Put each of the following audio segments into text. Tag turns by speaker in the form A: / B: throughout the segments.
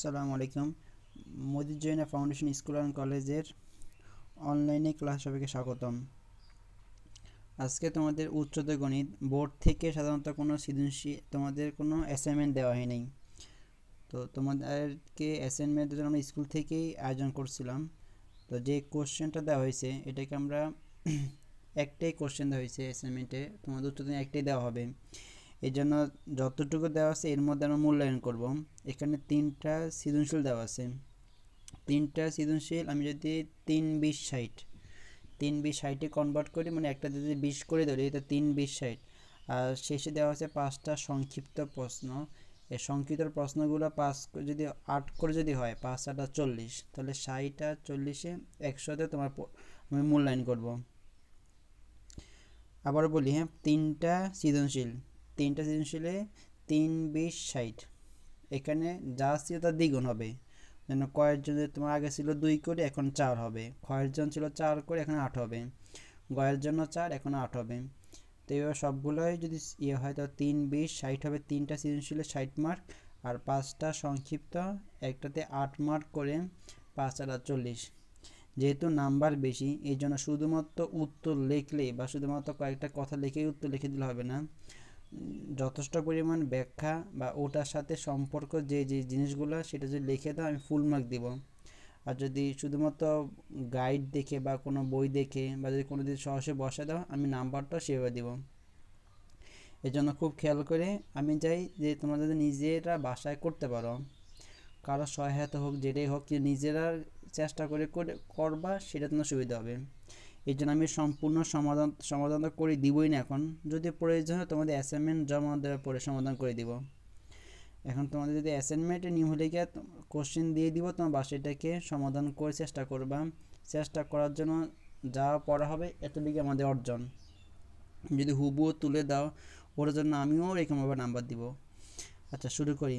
A: আসসালামু আলাইকুম মোদি জৈনা ফাউন্ডেশন স্কুল অ্যান্ড কলেজের অনলাইনে ক্লাস সবাইকে স্বাগতম আজকে তোমাদের উচ্চতর গণিত বোর্ড থেকে সাধারণত কোনো সৃজনশীল তোমাদের কোনো অ্যাসাইনমেন্ট দেওয়া হয়নি তো তোমাদেরকে অ্যাসাইনমেন্টের জন্য আমরা স্কুল থেকেই আয়োজন করছিলাম তো যে কোশ্চেনটা দেওয়া হয়েছে এটাকে আমরা একটাই কোশ্চেন দেওয়া হয়েছে অ্যাসাইনমেন্টে তোমাদের উচ্চতর একটাই দেওয়া হবে এই জন্য যতটুকু দেওয়া আছে এর মধ্যে আমরা মূল্যায়ন করব এখানে তিনটা সৃজনশীল দেওয়া আছে তিনটা সৃজনশীল আমি যদি তিন বিশ ষাট তিন বিশ ষাটে কনভার্ট করি মানে একটা যদি বিশ করে ধরি তো তিন বিশ ষাট আর শেষে দেওয়া আছে পাঁচটা সংক্ষিপ্ত প্রশ্ন এই সংক্ষিপ্ত প্রশ্নগুলো পাঁচ যদি আট করে যদি হয় পাঁচ আটা চল্লিশ তাহলে ষাট আর চল্লিশে একশোতে তোমার আমি মূল্যায়ন করব আবার বলি হ্যাঁ তিনটা সৃজনশীল তিনটা সৃজনশীলে তিন বিশ ষাট এখানে যা ছিল তা দ্বিগুণ হবে যেন কয়েকজন তোমার আগে ছিল দুই করে এখন চার হবে কয়েকজন ছিল চার করে এখন আট হবে গয়ের জন্য চার এখন আট হবে তো এবার সবগুলোই যদি ইয়ে হয় তো তিন বিশ ষাট হবে তিনটা সৃজনশীলে ষাট মার্ক আর পাঁচটা সংক্ষিপ্ত একটাতে আট মার্ক করে পাঁচ আর চল্লিশ যেহেতু নাম্বার বেশি এই জন্য শুধুমাত্র উত্তর লিখলে বা শুধুমাত্র কয়েকটা কথা লিখেই উত্তর লিখে দিলে হবে না যথেষ্ট পরিমাণ ব্যাখ্যা বা ওটার সাথে সম্পর্ক যে যে জিনিসগুলো সেটা যদি লিখে দাও আমি ফুল মার্ক দেবো আর যদি শুধুমাত্র গাইড দেখে বা কোনো বই দেখে বা যদি কোনো যদি সহসে বসে দাও আমি নাম্বারটা সেভাবে দেবো এর জন্য খুব খেয়াল করে আমি চাই যে তোমরা যদি নিজেরা বাসায় করতে পারো কারো সহায়তা হোক যেটাই হোক নিজেরা চেষ্টা করে করবা সেটা তোমার সুবিধা হবে এই জন্য আমি সম্পূর্ণ সমাধান সমাধান তো করে দিবই না এখন যদি প্রয়োজন হয় তোমাদের অ্যাসাইনমেন্ট জমা দেওয়ার পরে সমাধান করে দিব এখন তোমাদের যদি অ্যাসাইনমেন্টে নিউ হলে গিয়ে কোশ্চেন দিয়ে দিব তোমার বাসাটাকে সমাধান করে চেষ্টা করবা চেষ্টা করার জন্য যা পড়া হবে এতটুকু আমাদের অর্জন যদি হুবু তুলে দাও ওর জন্য আমিও এরকমভাবে নাম্বার দিব আচ্ছা শুরু করি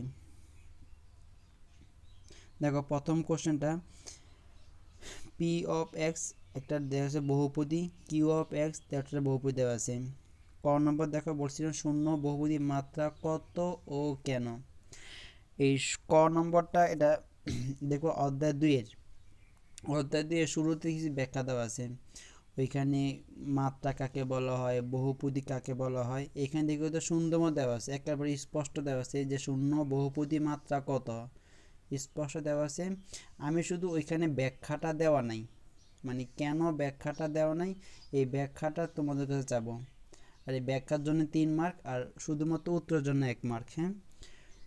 A: দেখো প্রথম কোশ্চেনটা পি অফ এক্স একটা দেওয়া আছে বহুপতি কিউ অফ এক্স একটা বহুপতি দেওয়া আছে ক নম্বর দেখো বলছিল শূন্য বহুপতি মাত্রা কত ও কেন এই ক নম্বরটা এটা দেখো অধ্যায় দুইয়ের অধ্যায় দুইয়ের শুরুতে কিছু ব্যাখ্যা দেওয়া আছে ওইখানে মাত্রা কাকে বলা হয় বহুপতি কাকে বলা হয় এখানে থেকে তো শূন্যম দেওয়া আছে একেবারে স্পষ্ট দেওয়া আছে যে শূন্য বহুপতি মাত্রা কত স্পষ্ট দেওয়া আছে আমি শুধু ওইখানে ব্যাখ্যাটা দেওয়া নাই মানে কেন ব্যাখ্যাটা দেওয়া নাই এই ব্যাখ্যাটা তোমাদের কাছে যাব আর এই ব্যাখ্যার জন্য তিন মার্ক আর শুধুমাত্র উত্তরের জন্য এক মার্ক হ্যাঁ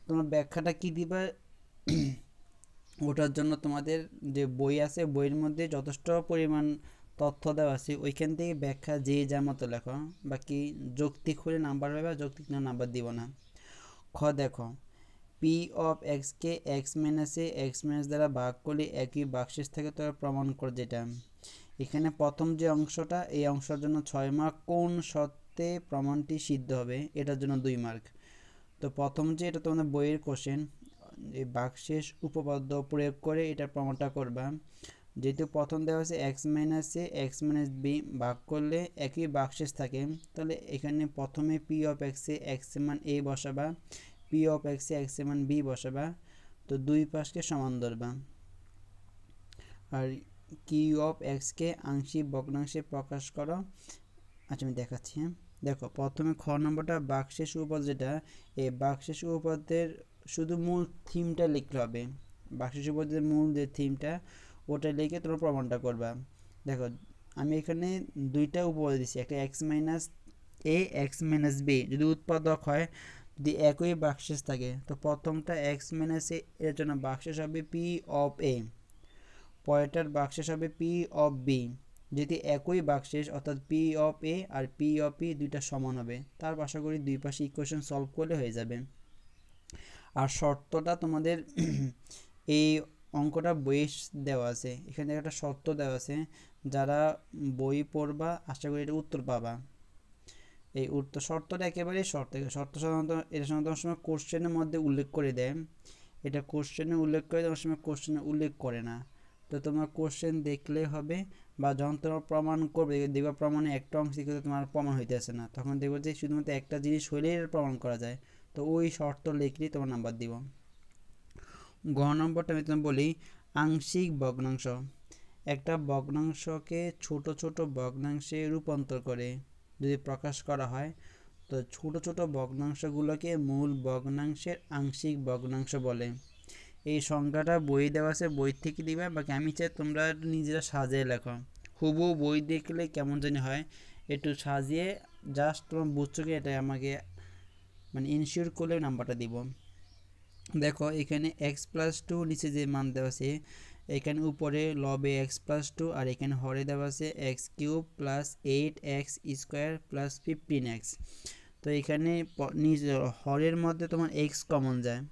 A: তোমার ব্যাখ্যাটা কি দিবা ওটার জন্য তোমাদের যে বই আছে বইয়ের মধ্যে যথেষ্ট পরিমাণ তথ্য দেওয়া আছে ওইখান থেকে ব্যাখ্যা যে যার মতো লেখো বাকি যৌক্তিক হলে নাম্বার পাবে যৌক্তিক না নাম্বার দিব না খ দেখো পি অফ এক্সকে এক্স মাইনাসে এক্স মাইনাস দ্বারা ভাগ করলে একই বাক্সেস থেকে তোরা প্রমাণ কর যেটা এখানে প্রথম যে অংশটা এই অংশের জন্য ছয় মার্ক কোন সত্ত্বে প্রমাণটি সিদ্ধ হবে এটার জন্য দুই মার্ক তো প্রথম যে এটা তোমাদের বইয়ের কোশ্চেন এই বাক্সেস উপপাদ্য প্রয়োগ করে এটা প্রমাণটা করবা যেহেতু প্রথম দেওয়া হচ্ছে x minus a x minus b ভাগ করলে একই বাক্সেস থাকে তাহলে এখানে প্রথমে পি অফ এক্সে এক্স মান এ বসাবা পি অফ এক্স এ এক্স মান বি বসাবা তো দুই পাশকে সমান ধরবা আর কি অফ এক্সকে আংশিক ভগ্নাংশে প্রকাশ করো আচ্ছা আমি দেখাচ্ছি হ্যাঁ দেখো প্রথমে খ নম্বরটা বাক্সের উপপাদ যেটা এই বাক্সের উপপাদ্যের শুধু মূল থিমটা লিখতে হবে বাক্সের উপপাদ্যের মূল যে থিমটা ওটা লিখে তোমরা প্রমাণটা করবা দেখো আমি এখানে দুইটা উপপাদ্য দিচ্ছি একটা x minus a x minus b যদি উৎপাদক হয় দি একই বাক্সেস থাকে তো প্রথমটা এক্স মাইনাস এর জন্য বাক্সেস হবে পি অফ এ পরেরটার বাক্সেস হবে পি অফ বি যেটি একই বাক্সেস অর্থাৎ পি অফ এ আর পি অফ ই দুইটা সমান হবে তার পাশা করি দুই পাশে ইকুয়েশন সলভ করলে হয়ে যাবে আর শর্তটা তোমাদের এই অঙ্কটা বইয়ে দেওয়া আছে এখানে একটা শর্ত দেওয়া আছে যারা বই পড়বা আশা করি এটা উত্তর পাবা এই উত্তর শর্তটা একেবারে শর্ত শর্ত সাধারণত এটা সাধারণত সময় কোশ্চেনের মধ্যে উল্লেখ করে দেয় এটা কোশ্চেনে উল্লেখ করে দেওয়ার সময় কোশ্চেনে উল্লেখ করে না তো তোমার কোশ্চেন দেখলে হবে বা যখন তোমার প্রমাণ করবে দেখবে প্রমাণে একটা অংশ দেখতে তোমার প্রমাণ হইতেছে না তখন দেখবো যে শুধুমাত্র একটা জিনিস হইলে এটা প্রমাণ করা যায় তো ওই শর্ত লিখলেই তোমার নাম্বার দিব গ নম্বরটা আমি তোমার বলি আংশিক ভগ্নাংশ একটা ভগ্নাংশকে ছোট ছোট ভগ্নাংশে রূপান্তর করে যদি প্রকাশ করা হয় তো ছোট ছোট ভগ্নাংশগুলোকে মূল ভগ্নাংশের আংশিক ভগ্নাংশ বলে এই সংখ্যাটা বই দেওয়া আছে বই থেকে দিবে বাকি আমি চাই তোমরা নিজেরা সাজিয়ে লেখো হুবু বই দেখলে কেমন জানি হয় একটু সাজিয়ে জাস্ট তোমার বুঝছো কি এটা আমাকে মানে ইনশিওর করলে নাম্বারটা দিব দেখো এখানে এক্স প্লাস টু নিচে যে মান দেওয়া আছে এখানে উপরে লবে এক্স প্লাস টু আর এখানে হরে দেওয়া আছে x cube plus eight x square plus fifteen x তো এখানে নিজ হরের মধ্যে তোমার এক্স কমন যায়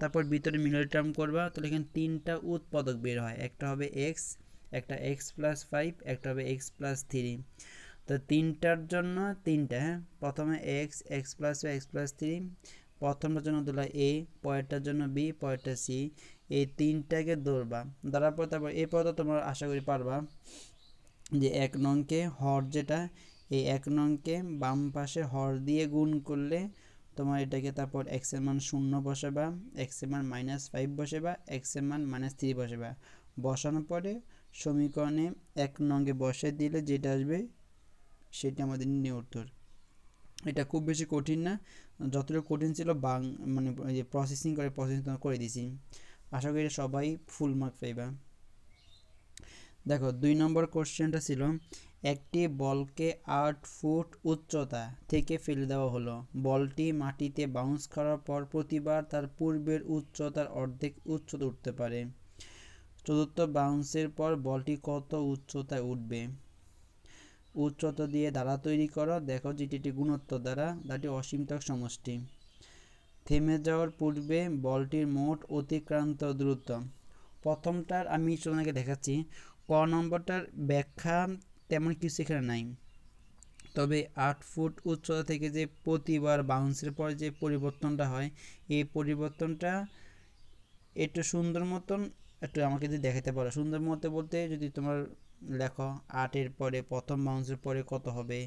A: তারপর ভিতরে মিডল টার্ম করবা তাহলে এখানে তিনটা উৎপাদক বের হয় একটা হবে এক্স একটা এক্স প্লাস ফাইভ একটা হবে এক্স প্লাস থ্রি তো তিনটার জন্য তিনটা হ্যাঁ প্রথমে x x plus x plus three প্রথমটার জন্য দুলা এ পয়েরটার জন্য বি পয়েরটা সি এই তিনটাকে দৌড়বা দাঁড়ার পর তারপর এই পদটা তোমরা আশা করি পারবা যে এক নংকে হর যেটা এই এক নংকে বাম পাশে হর দিয়ে গুণ করলে তোমার এটাকে তারপর এক্স মান শূন্য বসাবা এক্স এর মান মাইনাস ফাইভ বসাবা এক্স এর মান মাইনাস থ্রি বসাবা বসানোর পরে সমীকরণে এক নঙ্গে বসে দিলে যেটা আসবে সেটা আমাদের নিয়ে উত্তর এটা খুব বেশি কঠিন না যতটুকু কঠিন ছিল বাং মানে প্রসেসিং করে প্রসেসিং করে দিয়েছি আশা করি সবাই ফুল মার্ক পাইবা দেখো দুই নম্বর কোশ্চেনটা ছিল একটি বলকে আট ফুট উচ্চতা থেকে ফেলে দেওয়া হলো বলটি মাটিতে বাউন্স করার পর প্রতিবার তার পূর্বের উচ্চতার অর্ধেক উচ্চতা উঠতে পারে চতুর্থ বাউন্সের পর বলটি কত উচ্চতায় উঠবে উচ্চতা দিয়ে দ্বারা তৈরি করো দেখো যেটি একটি গুণত্ব দ্বারা দাটি অসীমতক সমষ্টি থেমে যাওয়ার পূর্বে বলটির মোট অতিক্রান্ত দ্রুত প্রথমটার আমি তোমাকে দেখাচ্ছি ক নম্বরটার ব্যাখ্যা তেমন কিছু এখানে নাই তবে আট ফুট উচ্চতা থেকে যে প্রতিবার বাউন্সের পর যে পরিবর্তনটা হয় এই পরিবর্তনটা একটু সুন্দর মতন একটু আমাকে যদি দেখাতে পারো সুন্দর মতো বলতে যদি তোমার লেখো আটের পরে প্রথম বাউন্সের পরে কত হবে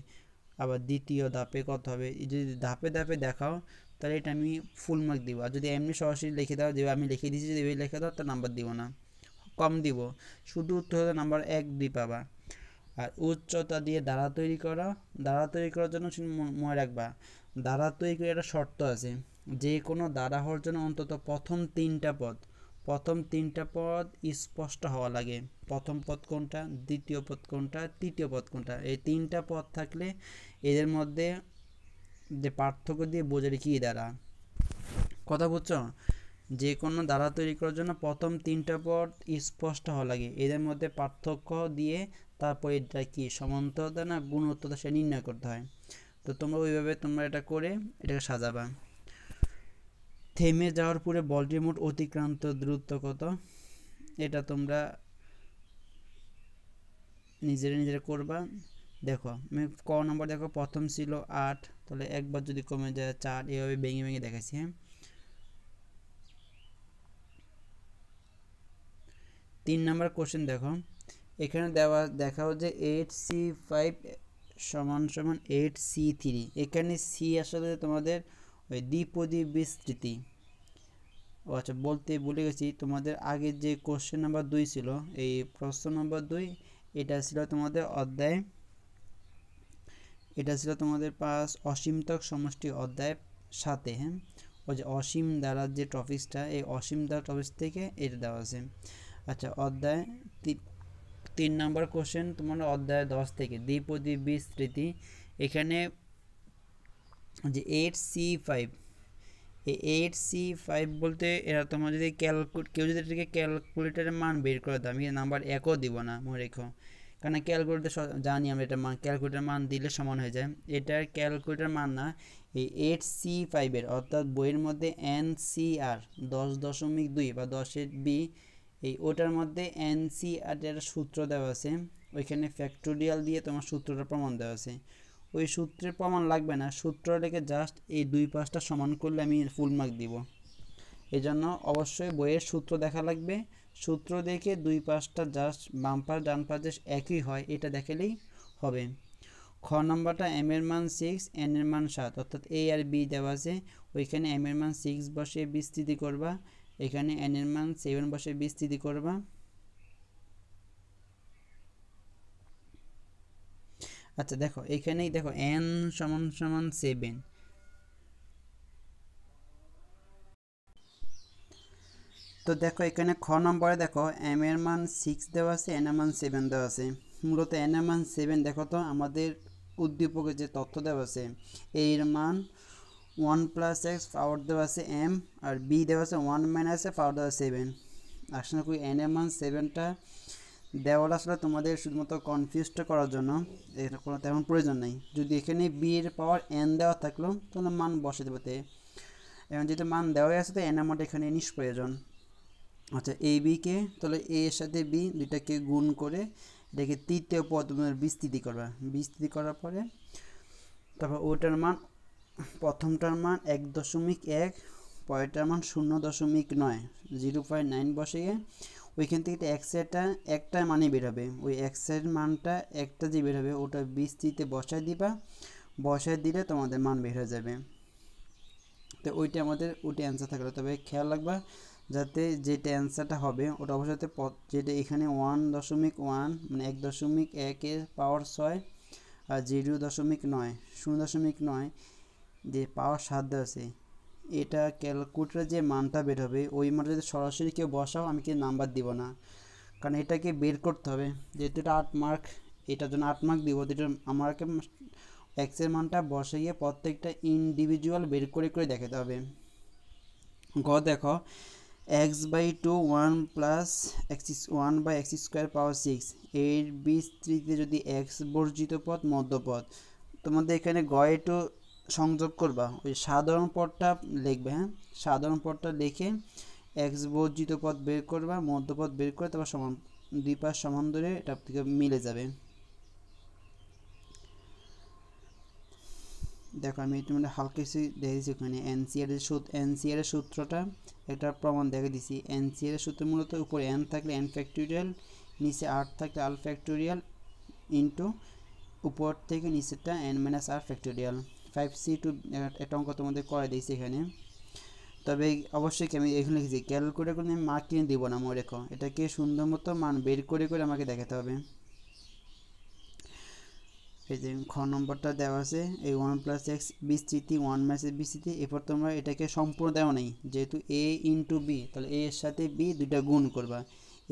A: আবার দ্বিতীয় ধাপে কত হবে যদি ধাপে ধাপে দেখাও তাহলে এটা আমি ফুল মার্ক দিব আর যদি এমনি সরাসরি লিখে দাও দেবে আমি লিখে দিয়েছি যদি লিখে দাও তো নাম্বার দিব না কম দিব শুধু উত্তর হলে নাম্বার এক দুই পাবা আর উচ্চতা দিয়ে দ্বারা তৈরি করা দাঁড়া তৈরি করার জন্য মনে রাখবা দ্বারা তৈরি করে একটা শর্ত আছে যে কোনো দাঁড়া হওয়ার জন্য অন্তত প্রথম তিনটা পদ প্রথম তিনটা পদ স্পষ্ট হওয়া লাগে প্রথম পদ কোনটা দ্বিতীয় পদ কোনটা তৃতীয় পদ কোনটা এই তিনটা পদ থাকলে এদের মধ্যে যে পার্থক্য দিয়ে বোঝায় কী দ্বারা কথা বুঝছো যে কোনো দ্বারা তৈরি করার জন্য প্রথম তিনটা পদ স্পষ্ট হওয়া লাগে এদের মধ্যে পার্থক্য দিয়ে তারপর এটা কি সমান্তরতা না গুণত্বতা সে নির্ণয় করতে হয় তো তোমরা ওইভাবে তোমরা এটা করে এটাকে সাজাবা থেমে যাওয়ার পরে বলটির মোট অতিক্রান্ত দূরত্ব কত এটা তোমরা নিজেরা নিজেরা করবা দেখো ক নম্বর দেখো প্রথম ছিল আট তাহলে একবার যদি কমে যায় চার এভাবে ভেঙে ভেঙে দেখাচ্ছি হ্যাঁ তিন নাম্বার কোশ্চেন দেখো এখানে দেওয়া দেখাও যে এইট সি ফাইভ সমান সমান এইট সি থ্রি এখানে সি আসলে তোমাদের ওই দ্বিপদী বিস্তৃতি ও আচ্ছা বলতে ভুলে গেছি তোমাদের আগে যে কোশ্চেন নাম্বার দুই ছিল এই প্রশ্ন নাম্বার দুই এটা ছিল তোমাদের অধ্যায় এটা ছিল তোমাদের পাস অসীমতক সমষ্টি অধ্যায় সাথে হ্যাঁ ওই যে অসীম দ্বারা যে টপিক্সটা এই অসীম দ্বারা টপিক্স থেকে এটা দেওয়া আছে আচ্ছা অধ্যায় তিন নম্বর কোশ্চেন তোমার অধ্যায় দশ থেকে দ্বিপদী বিস্তৃতি এখানে যে এইট সি ফাইভ এই এইট সি ফাইভ বলতে এরা তোমার যদি ক্যালকুলেট কেউ যদি এটাকে ক্যালকুলেটারের মান বের করে দাও আমি নাম্বার একও দিব না মনে রেখো কারণ ক্যালকুলেটার জানি আমরা এটা মান ক্যালকুলেটার মান দিলে সমান হয়ে যায় এটার ক্যালকুলেটার মান না এই এইট সি ফাইভের অর্থাৎ বইয়ের মধ্যে এন সি আর দশ দশমিক দুই বা দশের বি এই ওটার মধ্যে এন সি আর একটা সূত্র দেওয়া আছে ওইখানে ফ্যাক্টোরিয়াল দিয়ে তোমার সূত্রটা প্রমাণ দেওয়া আছে ওই সূত্রের প্রমাণ লাগবে না সূত্রটাকে জাস্ট এই দুই পাঁচটা সমান করলে আমি ফুল মার্ক দিব এজন্য অবশ্যই বইয়ের সূত্র দেখা লাগবে সূত্র দেখে দুই পাশটা জাস্ট বাম পাশ ডান পাশ একই হয় এটা দেখালেই হবে খ নম্বরটা এম এর মান সিক্স এন এর মান সাত অর্থাৎ এ আর বি দেওয়া আছে ওইখানে এম এর মান সিক্স বসে বিস্তৃতি করবা এখানে এন এর মান সেভেন বসে বিস্তৃতি করবা আচ্ছা দেখো এখানেই দেখো এন সমান সমান সেভেন তো দেখো এখানে খ নম্বরে দেখো এম এর মান সিক্স দেওয়া আছে এন এম মান সেভেন দেওয়া আছে মূলত এন এম মান সেভেন দেখো তো আমাদের উদ্দীপকের যে তথ্য দেওয়া আছে এর মান ওয়ান প্লাস এক্স পাওয়ার দেওয়া আছে এম আর বি দেওয়া আছে ওয়ান মাইনাস পাওয়ার দেওয়া সেভেন আসলে করি এন এম মান সেভেনটা দেওয়ার আসলে তোমাদের শুধুমাত্র কনফিউজটা করার জন্য এর কোনো তেমন প্রয়োজন নেই যদি এখানে বি এর পাওয়ার এন দেওয়া থাকলো তাহলে মান বসে দেবো তে এবং যেহেতু মান দেওয়াই আছে তো এন এর মানটা এখানে নিষ্প্রয়োজন আচ্ছা এ বিকে তাহলে এ এর সাথে বি দুইটাকে গুণ করে এটাকে তৃতীয় পদ মানে বিস্তৃতি করবা বিস্তৃতি করার পরে তারপর ওটার মান প্রথমটার মান এক দশমিক এক পরেরটার মান শূন্য দশমিক নয় জিরো পয়েন্ট নাইন বসিয়ে ওইখান থেকে একটা একটা মানে বেরোবে ওই এক্সের মানটা একটা যে বেরোবে ওটা বিস্তৃতিতে বসায় দিবা বসায় দিলে তোমাদের মান বের হয়ে যাবে তো ওইটা আমাদের ওইটা অ্যান্সার থাকলো তবে খেয়াল রাখবা যাতে যেটা অ্যান্সারটা হবে ওটা অবশ্যই যেটা এখানে ওয়ান দশমিক ওয়ান মানে এক দশমিক একের পাওয়ার ছয় আর জিরো দশমিক নয় শূন্য দশমিক নয় যে পাওয়ার সাত আছে এটা ক্যালকুলেটারের যে মানটা বের হবে ওই মানটা যদি সরাসরি কেউ বসাও আমি কেউ নাম্বার দিব না কারণ এটাকে বের করতে হবে যেহেতু এটা আট মার্ক এটার জন্য আট মার্ক দিব যেটা আমাকে এক্সের মানটা গিয়ে প্রত্যেকটা ইন্ডিভিজুয়াল বের করে করে দেখাতে হবে গ দেখো x by two one plus x one by x square power six এর বিশ থ্রিতে যদি এক্স বর্জিত পথ মধ্যপথ তোমাদের এখানে গয়ে টু সংযোগ করবা ওই সাধারণ পথটা লিখবে হ্যাঁ সাধারণ পথটা লিখে এক্স বর্জিত পথ বের করবা মধ্যপথ বের করে তারপর সমান দুই পাশ সমান ধরে এটা থেকে মিলে যাবে দেখো আমি তোমাদের হালকা কিছু দেখেছি ওখানে এনসিআর এর সূত্র এনসিআর এর সূত্রটা এটার প্রমাণ দেখে দিছি এন সি এর সূত্র মূলত উপরে এন থাকলে এন ফ্যাক্টোরিয়াল নিচে আর থাকলে আল ফ্যাক্টোরিয়াল ইন্টু উপর থেকে নিচেরটা n minus r factorial five C two একটা অঙ্ক তোমাদের করে দিয়েছি এখানে তবে অবশ্যই আমি এখানে লিখেছি ক্যালকুলেটর করে আমি মার্ক কিনে দিব না মনে রেখো এটাকে সুন্দর মতো মান বের করে করে আমাকে দেখাতে হবে এই যে খ নম্বরটা দেওয়া আছে এই ওয়ান প্লাস এক্স বিস্তৃতি ওয়ান মাইনাস বিস্তৃতি এরপর তোমরা এটাকে সম্পূর্ণ দেওয়া নেই যেহেতু এ ইন্টু বি তাহলে এ এর সাথে বি দুইটা গুণ করবা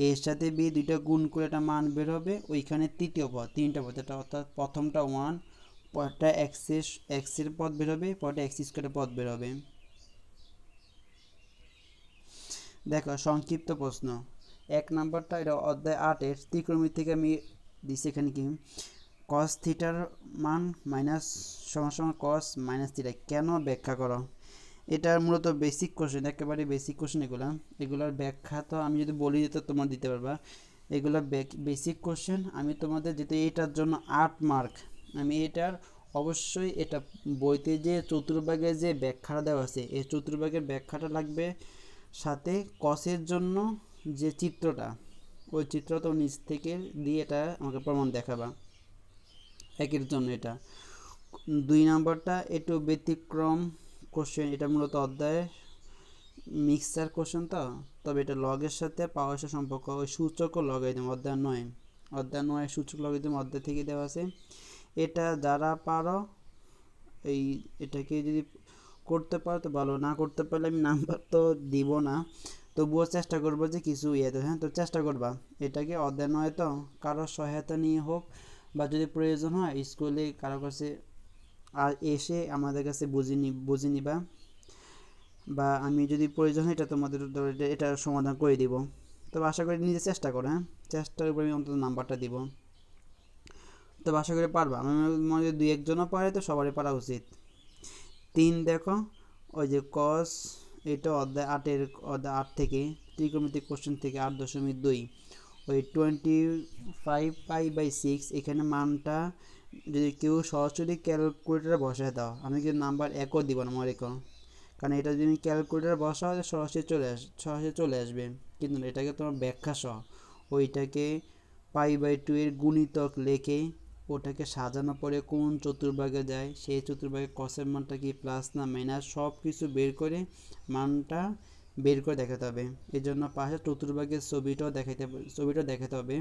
A: এ এর সাথে বি দুইটা গুণ করে একটা মান বের হবে ওইখানে তৃতীয় পদ তিনটা পদ এটা অর্থাৎ প্রথমটা ওয়ান পরটা এক্সের এক্সের পদ বের হবে পরটা এক্স স্কোয়ারের পদ বের হবে দেখো সংক্ষিপ্ত প্রশ্ন এক নম্বরটা এটা অধ্যায় আটের ত্রিকোণমিতি থেকে আমি দিছি এখানে কি কস থিটার মান মাইনাস সঙ্গে সঙ্গে কস মাইনাস থিটা কেন ব্যাখ্যা করো এটার মূলত বেসিক কোশ্চেন একেবারে বেসিক কোশ্চেন এগুলো এগুলোর ব্যাখ্যা তো আমি যদি বলি তো তোমার দিতে পারবা এগুলো বেসিক কোশ্চেন আমি তোমাদের যেতে এটার জন্য আট মার্ক আমি এটার অবশ্যই এটা বইতে যে চতুর্ভাগের যে ব্যাখ্যাটা দেওয়া আছে এই চতুর্ভাগের ব্যাখ্যাটা লাগবে সাথে কসের জন্য যে চিত্রটা ওই চিত্র চিত্রটা নিচ থেকে দিয়ে এটা আমাকে প্রমাণ দেখাবা একের জন্য এটা দুই নম্বরটা একটু ব্যতিক্রম কোশ্চেন এটা মূলত অধ্যায়ে মিক্সার কোশ্চেন তো তবে এটা লগের সাথে পাওয়ার সাথে সম্পর্ক ওই সূচকও লগাই দেবো অধ্যায় নয় অধ্যায় নয় সূচক লগাই দেবো অধ্যায় থেকে দেওয়া আছে এটা যারা পারো এই এটাকে যদি করতে পারো তো ভালো না করতে পারলে আমি নাম্বার তো দিব না তবুও চেষ্টা করবো যে কিছু ইয়ে হ্যাঁ তো চেষ্টা করবা এটাকে অধ্যায় নয় তো কারোর সহায়তা নিয়ে হোক বা যদি প্রয়োজন হয় স্কুলে কারো কাছে আর এসে আমাদের কাছে বুঝে নি বুঝে নিবা বা আমি যদি প্রয়োজন হয় এটা তোমাদের এটা সমাধান করে দিব তবে আশা করি নিজে চেষ্টা করো হ্যাঁ চেষ্টার উপরে আমি অন্তত নাম্বারটা দিব তবে আশা করি পারবা আমি মনে হয় দুই একজনও পারে তো সবারই পারা উচিত তিন দেখো ওই যে কস এটা অধ্যায় আটের অধ্যায় আট থেকে ত্রিকোণমিতিক কোশ্চেন থেকে আট দশমিক দুই ওই twenty five pi by six এখানে মানটা যদি কেউ সরাসরি ক্যালকুলেটারে বসায় দাও আমি কিন্তু নাম্বার একও দিব না মনে রেখো কারণ এটা যদি ক্যালকুলেটার বসা হয় সরাসরি চলে আস সরাসরি চলে আসবে কিন্তু এটাকে তোমার ব্যাখ্যা সহ ওইটাকে পাই বাই টু এর গুণিতক লেখে ওটাকে সাজানো পরে কোন চতুর্ভাগে যায় সেই চতুর্ভাগে কসের মানটা কি প্লাস না মাইনাস সব কিছু বের করে মানটা বের করে দেখাতে হবে এই জন্য পাশে চতুর্ভাগের ছবিটাও দেখাতে ছবিটাও দেখাতে হবে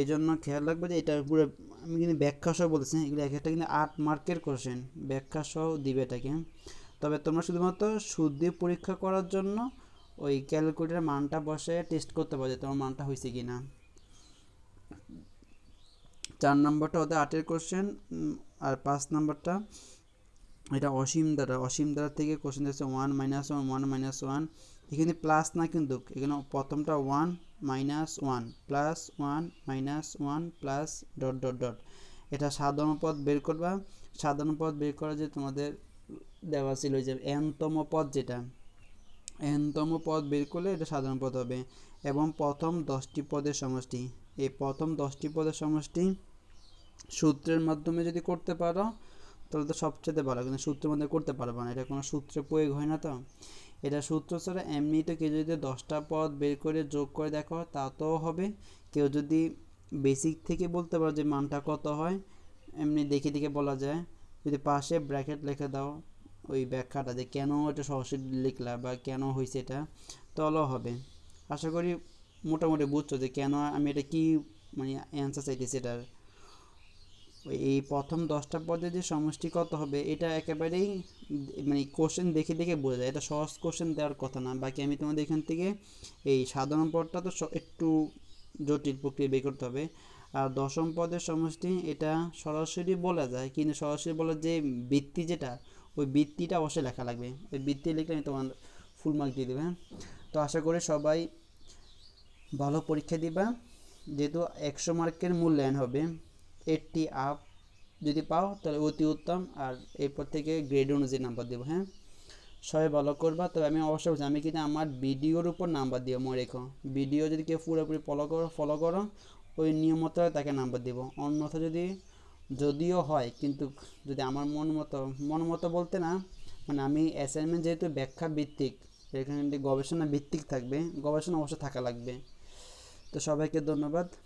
A: এই জন্য খেয়াল রাখবে যে এটা পুরো আমি কিন্তু ব্যাখ্যা সহ বলছি এগুলো এক একটা কিন্তু আট মার্কের কোশ্চেন ব্যাখ্যা সহ দিবে এটাকে তবে তোমরা শুধুমাত্র সুদি পরীক্ষা করার জন্য ওই ক্যালকুলেটার মানটা বসে টেস্ট করতে পারো যে তোমার মানটা হয়েছে কি না চার নম্বরটা ওদের আটের কোশ্চেন আর পাঁচ নম্বরটা এটা অসীম দ্বারা অসীম দ্বারা থেকে কোশ্চেন যাচ্ছে one minus one one minus one এখানে প্লাস না কিন্তু এখানে প্রথমটা one minus one plus one minus one plus dot dot dot এটা সাধারণ পদ বের করবা সাধারণ পদ বের করা যে তোমাদের দেওয়া ছিল যে এনতম পদ যেটা এনতম পদ বের করলে এটা সাধারণ পদ হবে এবং প্রথম দশটি পদের সমষ্টি এই প্রথম দশটি পদের সমষ্টি সূত্রের মাধ্যমে যদি করতে পারো তাহলে তো সবচেয়ে ভালো কিন্তু সূত্রের মধ্যে করতে পারবো না এটা কোনো সূত্রে প্রয়োগ হয় না তো এটা সূত্র ছাড়া এমনিতে কেউ যদি দশটা পদ বের করে যোগ করে দেখো তো হবে কেউ যদি বেসিক থেকে বলতে পারো যে মানটা কত হয় এমনি দেখে দেখে বলা যায় যদি পাশে ব্র্যাকেট লিখে দাও ওই ব্যাখ্যাটা যে কেন এটা সরাসরি লিখলা বা কেন হয়েছে এটা তলও হবে আশা করি মোটামুটি বুঝছো যে কেন আমি এটা কি মানে অ্যান্সার চাইতেছি এটার এই প্রথম দশটা পদে যে সমষ্টি কত হবে এটা একেবারেই মানে কোশ্চেন দেখে দেখে বোঝা যায় এটা সহজ কোশ্চেন দেওয়ার কথা না বাকি আমি তোমাদের এখান থেকে এই সাধারণ পদটা তো একটু জটিল প্রক্রিয়া বের করতে হবে আর দশম পদের সমষ্টি এটা সরাসরি বলা যায় কিন্তু সরাসরি বলার যে বৃত্তি যেটা ওই বৃত্তিটা অবশ্যই লেখা লাগবে ওই বৃত্তি লিখলে আমি তোমার ফুল মার্ক দিয়ে দেবে হ্যাঁ? তো আশা করি সবাই ভালো পরীক্ষা দিবা যেহেতু একশো মার্কের মূল্যায়ন হবে এটি আপ যদি পাও তাহলে অতি উত্তম আর এরপর থেকে গ্রেড অনুযায়ী নাম্বার দেবো হ্যাঁ সবাই ভালো করবা তবে আমি অবশ্যই বলছি আমি কিন্তু আমার ভিডিওর উপর নাম্বার দিও মনে রেখো ভিডিও যদি কেউ পুরোপুরি ফলো করো ফলো করো ওই নিয়ম মতো তাকে নাম্বার দেবো অন্যথা যদি যদিও হয় কিন্তু যদি আমার মন মতো মন মতো বলতে না মানে আমি অ্যাসাইনমেন্ট যেহেতু ব্যাখ্যা ভিত্তিক এখানে গবেষণা ভিত্তিক থাকবে গবেষণা অবশ্যই থাকা লাগবে তো সবাইকে ধন্যবাদ